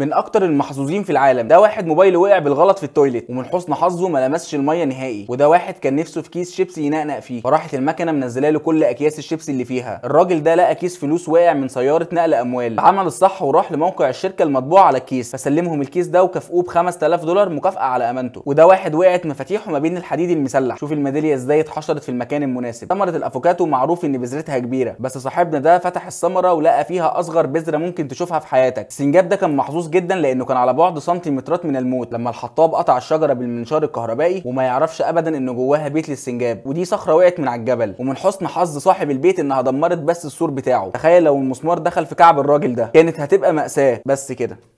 من اكتر المحظوظين في العالم ده واحد موبايله وقع بالغلط في التويليت ومن حسن حظه ما لمسش الميه نهائي وده واحد كان نفسه في كيس شيبسي ينقنق فيه فراحت المكنه منزله له كل اكياس الشيبسي اللي فيها الراجل ده لقى كيس فلوس واقع من سياره نقل اموال عمل الصح وراح لموقع الشركه المطبوعه على الكيس فسلمهم الكيس ده وكافئوه ب 5000 دولار مكافاه على امانته وده واحد وقعت مفاتيحه ما بين الحديد المسلح شوف الميداليه ازاي اتحشرت في المكان المناسب ثمره الافوكاتو معروف ان بذرتها كبيره بس صاحبنا ده فتح الثمره ولقى فيها اصغر بذره ممكن تشوفها في حياتك السنجاب ده كان محظوظ محظوظ جدا لانه كان على بعد سنتيمترات من الموت لما الحطاب قطع الشجره بالمنشار الكهربائي وما يعرفش ابدا ان جواها بيت للسنجاب ودي صخره وقعت من على الجبل ومن حسن حظ صاحب البيت انها دمرت بس السور بتاعه تخيل لو المسمار دخل في كعب الراجل ده كانت هتبقى ماساه بس كده